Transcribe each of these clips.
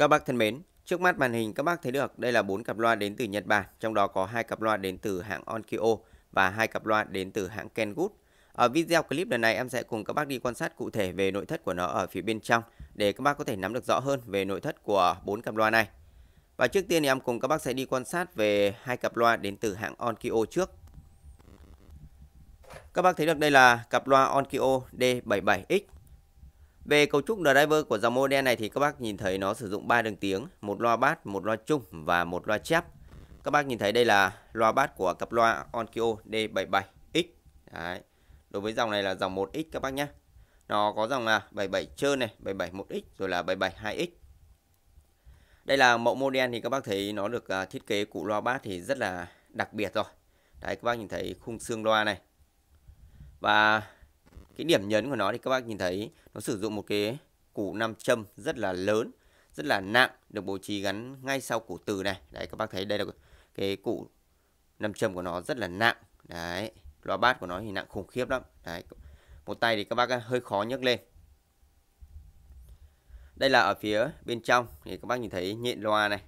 Các bác thân mến, trước mắt màn hình các bác thấy được đây là 4 cặp loa đến từ Nhật Bản, trong đó có hai cặp loa đến từ hãng Onkyo và hai cặp loa đến từ hãng Kenwood. Ở video clip lần này em sẽ cùng các bác đi quan sát cụ thể về nội thất của nó ở phía bên trong để các bác có thể nắm được rõ hơn về nội thất của bốn cặp loa này. Và trước tiên thì em cùng các bác sẽ đi quan sát về hai cặp loa đến từ hãng Onkyo trước. Các bác thấy được đây là cặp loa Onkyo D77X về cấu trúc driver của dòng model này thì các bác nhìn thấy nó sử dụng 3 đường tiếng, một loa bass, một loa chung và một loa chép. Các bác nhìn thấy đây là loa bass của cặp loa Onkyo D77X. Đấy. Đối với dòng này là dòng 1X các bác nhé. Nó có dòng là 77 trơn này, 77 1 x rồi là 77 2 x Đây là mẫu model thì các bác thấy nó được à, thiết kế cụ loa bass thì rất là đặc biệt rồi. Đấy các bác nhìn thấy khung xương loa này. Và cái điểm nhấn của nó thì các bác nhìn thấy nó sử dụng một cái củ nam châm rất là lớn, rất là nặng được bố trí gắn ngay sau củ từ này. Đấy các bác thấy đây là cái củ nam châm của nó rất là nặng. Đấy, loa bát của nó thì nặng khủng khiếp lắm. Đấy. Một tay thì các bác hơi khó nhấc lên. Đây là ở phía bên trong thì các bác nhìn thấy nhện loa này.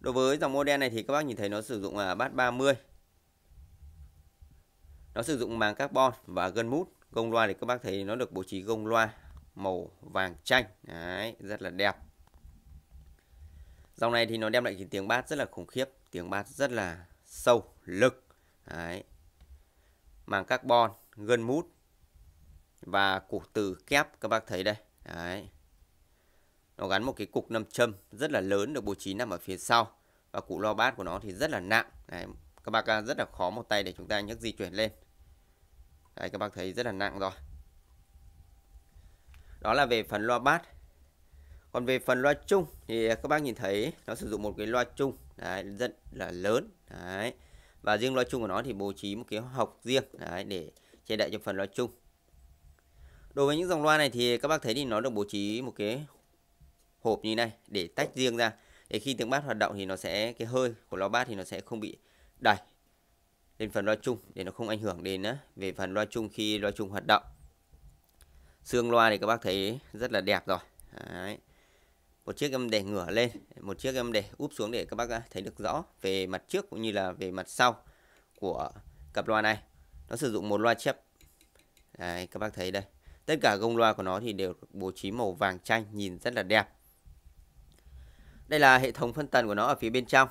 Đối với dòng model này thì các bác nhìn thấy nó sử dụng à, bát 30 nó sử dụng màng carbon và gân mút gông loa thì các bác thấy nó được bố trí gông loa màu vàng chanh Đấy, rất là đẹp dòng này thì nó đem lại cái tiếng bass rất là khủng khiếp tiếng bass rất là sâu lực Đấy. màng carbon gân mút và củ từ kép các bác thấy đây Đấy. nó gắn một cái cục nam châm rất là lớn được bố trí nằm ở phía sau và cụ lo bát của nó thì rất là nặng Đấy. các bác à, rất là khó một tay để chúng ta nhấc di chuyển lên Đấy, các bác thấy rất là nặng rồi đó là về phần loa bát còn về phần loa chung thì các bác nhìn thấy nó sử dụng một cái loa chung đấy, rất là lớn đấy và riêng loa chung của nó thì bố trí một cái hộc riêng đấy, để che đậy cho phần loa chung đối với những dòng loa này thì các bác thấy thì nó được bố trí một cái hộp như này để tách riêng ra để khi tiếng bát hoạt động thì nó sẽ cái hơi của loa bát thì nó sẽ không bị đẩy lên phần loa chung để nó không ảnh hưởng đến về phần loa chung khi loa chung hoạt động xương loa thì các bác thấy rất là đẹp rồi Đấy. một chiếc em để ngửa lên một chiếc em để úp xuống để các bác thấy được rõ về mặt trước cũng như là về mặt sau của cặp loa này nó sử dụng một loa chép Đấy, các bác thấy đây tất cả gông loa của nó thì đều bố trí màu vàng chanh nhìn rất là đẹp đây là hệ thống phân tần của nó ở phía bên trong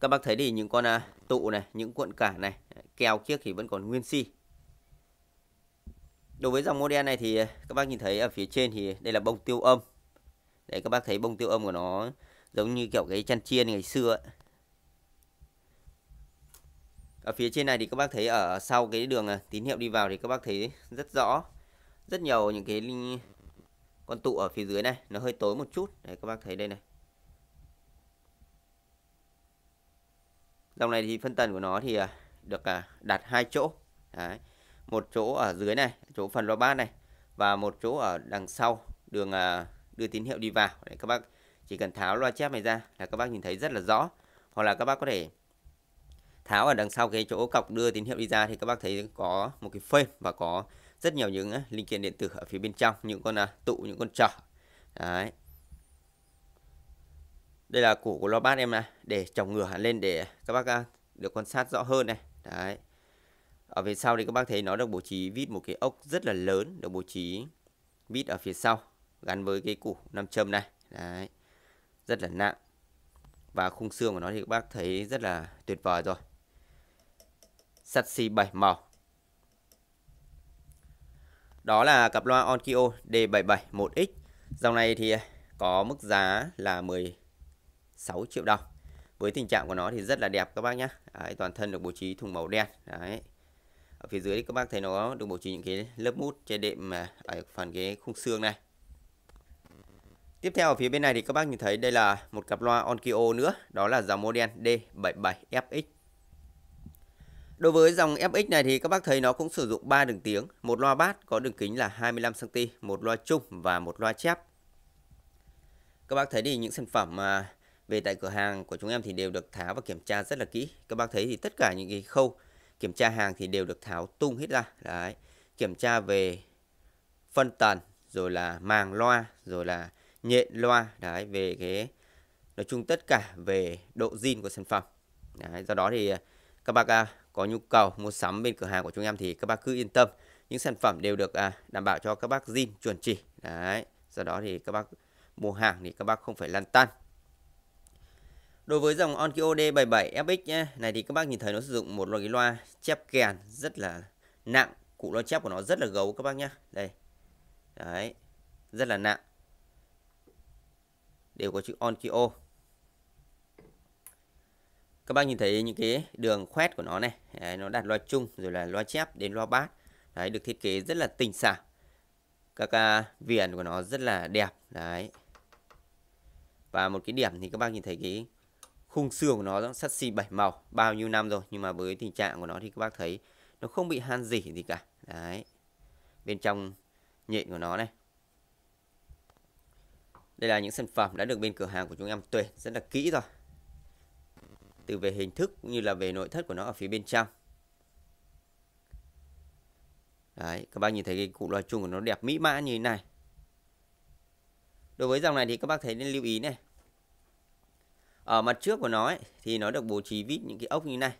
các bác thấy thì những con à, tụ này những cuộn cả này keo kiếc thì vẫn còn nguyên si đối với dòng model này thì à, các bác nhìn thấy ở phía trên thì đây là bông tiêu âm đấy các bác thấy bông tiêu âm của nó giống như kiểu cái chăn chiên ngày xưa ấy. ở phía trên này thì các bác thấy ở sau cái đường à, tín hiệu đi vào thì các bác thấy rất rõ rất nhiều những cái con tụ ở phía dưới này nó hơi tối một chút đấy các bác thấy đây này dòng này thì phân tần của nó thì à, được à, đặt hai chỗ Đấy. một chỗ ở dưới này chỗ phần loa bát này và một chỗ ở đằng sau đường à, đưa tín hiệu đi vào Đấy, các bác chỉ cần tháo loa chép này ra là các bác nhìn thấy rất là rõ hoặc là các bác có thể tháo ở đằng sau cái chỗ cọc đưa tín hiệu đi ra thì các bác thấy có một cái phên và có rất nhiều những linh kiện điện tử ở phía bên trong những con tụ những con trở. đấy đây là củ của lo bát em này để trồng ngửa lên để các bác à, được quan sát rõ hơn này đấy ở phía sau thì các bác thấy nó được bố trí vít một cái ốc rất là lớn được bố trí vít ở phía sau gắn với cái củ nam châm này đấy rất là nặng và khung xương của nó thì các bác thấy rất là tuyệt vời rồi sắt xi 7 màu đó là cặp loa Onkyo D771X dòng này thì có mức giá là 10 6 triệu đồng với tình trạng của nó thì rất là đẹp các bác nhé toàn thân được bố trí thùng màu đen đấy ở phía dưới các bác thấy nó được bố trí những cái lớp mút che đệm à, ở phần cái khung xương này tiếp theo ở phía bên này thì các bác nhìn thấy đây là một cặp loa Onkyo nữa đó là dòng model D77FX Đối với dòng FX này thì các bác thấy nó cũng sử dụng 3 đường tiếng, một loa bát có đường kính là 25 cm, một loa chung và một loa chép. Các bác thấy thì những sản phẩm mà về tại cửa hàng của chúng em thì đều được tháo và kiểm tra rất là kỹ. Các bác thấy thì tất cả những cái khâu kiểm tra hàng thì đều được tháo tung hết ra. Đấy. Kiểm tra về phân tần, rồi là màng loa, rồi là nhện loa. Đấy, về cái nói chung tất cả về độ zin của sản phẩm. Đấy, do đó thì à, các bác à, có nhu cầu mua sắm bên cửa hàng của chúng em thì các bác cứ yên tâm những sản phẩm đều được à, đảm bảo cho các bác zin chuẩn chỉ đấy do đó thì các bác mua hàng thì các bác không phải lăn tăn Đối với dòng Onkyo D77FX nhé, này thì các bác nhìn thấy nó sử dụng một loại loa chép kèn rất là nặng, cụ loa chép của nó rất là gấu các bác nhé. Đây. Đấy. Rất là nặng. Đều có chữ Onkyo. Các bác nhìn thấy những cái đường khoét của nó này, Đấy, nó đặt loa chung rồi là loa chép đến loa bass. Đấy được thiết kế rất là tinh xảo. Các uh, viền của nó rất là đẹp. Đấy. Và một cái điểm thì các bác nhìn thấy cái khung xương của nó sắt xi bảy màu bao nhiêu năm rồi nhưng mà với tình trạng của nó thì các bác thấy nó không bị han gì gì cả đấy bên trong nhện của nó này đây là những sản phẩm đã được bên cửa hàng của chúng em tuyển rất là kỹ rồi từ về hình thức cũng như là về nội thất của nó ở phía bên trong đấy các bác nhìn thấy cái cụ loa chung của nó đẹp mỹ mã như thế này đối với dòng này thì các bác thấy nên lưu ý này ở mặt trước của nó ấy, thì nó được bố trí vít những cái ốc như này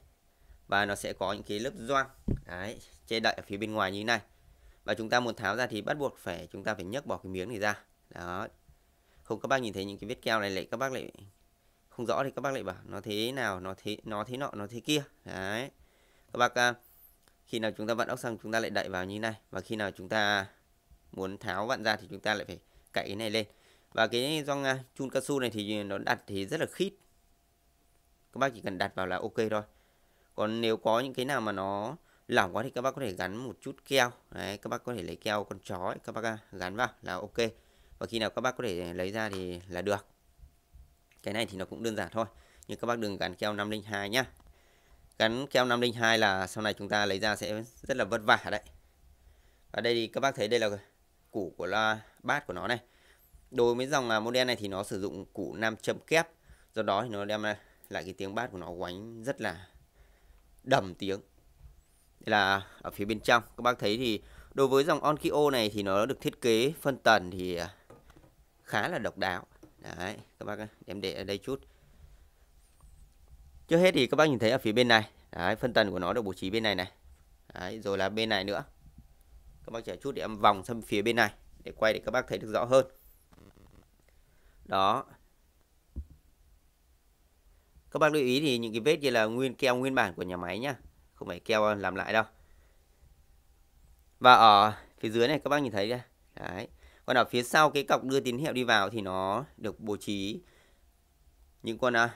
và nó sẽ có những cái lớp gioăng đấy che đậy ở phía bên ngoài như này và chúng ta muốn tháo ra thì bắt buộc phải chúng ta phải nhấc bỏ cái miếng này ra đó không các bác nhìn thấy những cái vết keo này lại các bác lại không rõ thì các bác lại bảo nó thế nào nó thế nó thế nọ nó thế kia đấy các bác à, khi nào chúng ta vặn ốc xong chúng ta lại đậy vào như này và khi nào chúng ta muốn tháo vặn ra thì chúng ta lại phải cạy cái này lên và cái gioăng à, chun cao su này thì nó đặt thì rất là khít các bác chỉ cần đặt vào là ok thôi còn nếu có những cái nào mà nó lỏng quá thì các bác có thể gắn một chút keo đấy các bác có thể lấy keo con chó ấy, các bác à, gắn vào là ok và khi nào các bác có thể lấy ra thì là được cái này thì nó cũng đơn giản thôi nhưng các bác đừng gắn keo 502 nhá gắn keo 502 là sau này chúng ta lấy ra sẽ rất là vất vả đấy ở đây thì các bác thấy đây là củ của là bát của nó này đối với dòng à, model này thì nó sử dụng củ nam châm kép do đó thì nó đem lại cái tiếng bát của nó quánh rất là đầm tiếng đây là ở phía bên trong các bác thấy thì đối với dòng Onkyo này thì nó được thiết kế phân tần thì à, khá là độc đáo đấy các bác em để ở đây chút trước hết thì các bác nhìn thấy ở phía bên này đấy, phân tần của nó được bố trí bên này này đấy, rồi là bên này nữa các bác chờ chút để em vòng sang phía bên này để quay để các bác thấy được rõ hơn đó các bác lưu ý thì những cái vết kia là nguyên keo nguyên bản của nhà máy nhá không phải keo làm lại đâu và ở phía dưới này các bác nhìn thấy đây đấy còn ở phía sau cái cọc đưa tín hiệu đi vào thì nó được bố trí những con uh,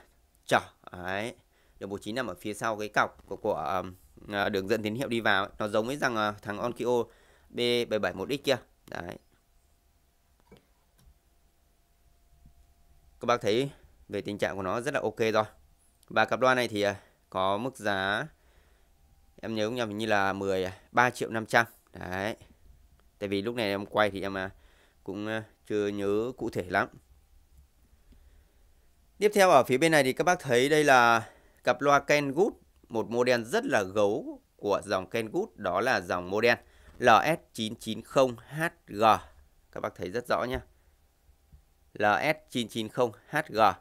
chỏ đấy được bố trí nằm ở phía sau cái cọc của, của uh, đường dẫn tín hiệu đi vào nó giống với rằng uh, thằng Onkyo B771X kia đấy các bác thấy về tình trạng của nó rất là ok rồi và cặp loa này thì à, có mức giá em nhớ không nhầm như là 13 à, triệu 500 đấy tại vì lúc này em quay thì em à, cũng chưa nhớ cụ thể lắm tiếp theo ở phía bên này thì các bác thấy đây là cặp loa Kenwood một model rất là gấu của dòng Kenwood đó là dòng model LS990HG các bác thấy rất rõ nhé LS990HG.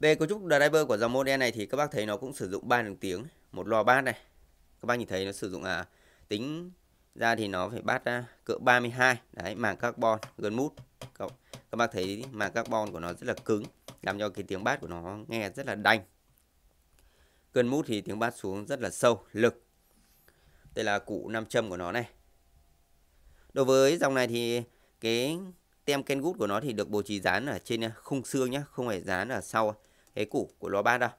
Về cấu trúc driver của dòng model này thì các bác thấy nó cũng sử dụng ba đường tiếng, một lò bát này. Các bác nhìn thấy nó sử dụng à, tính ra thì nó phải bát à, cỡ 32, đấy màng carbon gần mút. Các, các bác thấy màng carbon của nó rất là cứng, làm cho cái tiếng bát của nó nghe rất là đanh. Gần mút thì tiếng bát xuống rất là sâu, lực. Đây là cụ nam châm của nó này. Đối với dòng này thì cái tem ken gút của nó thì được bố trí dán ở trên à, khung xương nhé không phải dán ở sau à, cái củ của lò bát đâu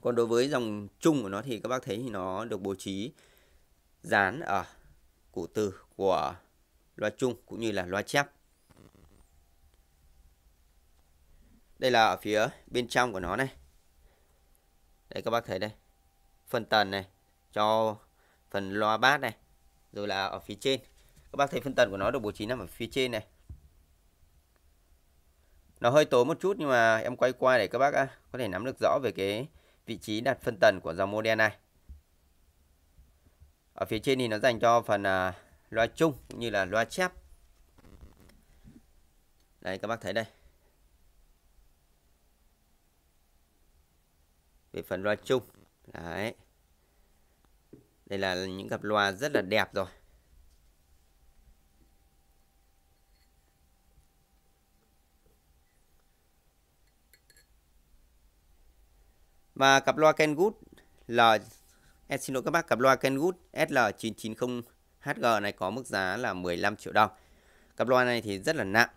còn đối với dòng chung của nó thì các bác thấy thì nó được bố trí dán ở củ từ của loa chung cũng như là loa chép đây là ở phía bên trong của nó này đây các bác thấy đây phần tần này cho phần loa bát này rồi là ở phía trên các bác thấy phần tần của nó được bố trí nằm ở phía trên này nó hơi tối một chút nhưng mà em quay qua để các bác à, có thể nắm được rõ về cái vị trí đặt phân tần của dòng model này ở phía trên thì nó dành cho phần à, loa chung cũng như là loa chép đây các bác thấy đây về phần loa chung đấy đây là những cặp loa rất là đẹp rồi Và cặp loa Kenwood L xin lỗi các bác, cặp loa Kenwood SL990HG này có mức giá là 15 triệu đồng. Cặp loa này thì rất là nặng.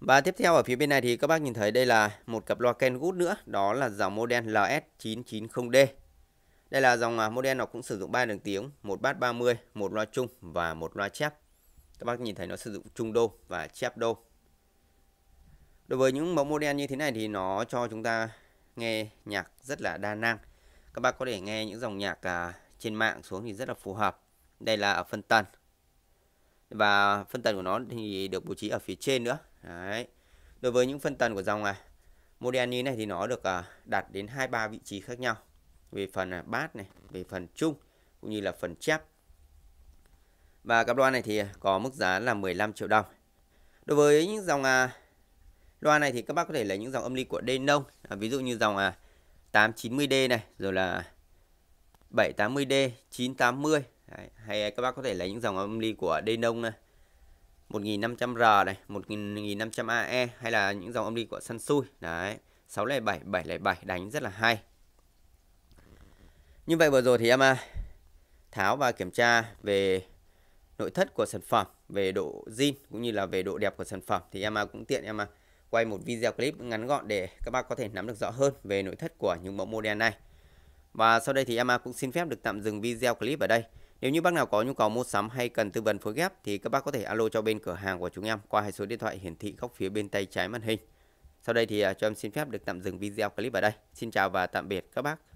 Và tiếp theo ở phía bên này thì các bác nhìn thấy đây là một cặp loa Kenwood nữa, đó là dòng model LS990D. Đây là dòng à, model nó cũng sử dụng 3 đường tiếng, một bát 30, một loa chung và một loa chép. Các bác nhìn thấy nó sử dụng trung đô và chép đô. Đối với những mẫu model như thế này thì nó cho chúng ta nghe nhạc rất là đa năng. Các bác có thể nghe những dòng nhạc à, trên mạng xuống thì rất là phù hợp. Đây là ở phân tần. Và phân tần của nó thì được bố trí ở phía trên nữa. Đấy. Đối với những phân tần của dòng này, Modiani này thì nó được à, đặt đến 23 vị trí khác nhau. Về phần à, bát này, về phần trung cũng như là phần chép. Và cặp loa này thì có mức giá là 15 triệu đồng. Đối với những dòng à, Loa này thì các bác có thể là những dòng âm ly của Denon, à, ví dụ như dòng à 890D này, rồi là 780D, 980. Đấy, hay các bác có thể là những dòng âm ly của Denon à, này. 1500R này, 1500AE hay là những dòng âm ly của Sansui. Đấy, 607, 707 đánh rất là hay. Như vậy vừa rồi thì em à tháo và kiểm tra về nội thất của sản phẩm, về độ zin cũng như là về độ đẹp của sản phẩm thì em à cũng tiện em à quay một video clip ngắn gọn để các bác có thể nắm được rõ hơn về nội thất của những mẫu model này. Và sau đây thì em cũng xin phép được tạm dừng video clip ở đây. Nếu như bác nào có nhu cầu mua sắm hay cần tư vấn phối ghép thì các bác có thể alo cho bên cửa hàng của chúng em qua hai số điện thoại hiển thị góc phía bên tay trái màn hình. Sau đây thì à, cho em xin phép được tạm dừng video clip ở đây. Xin chào và tạm biệt các bác.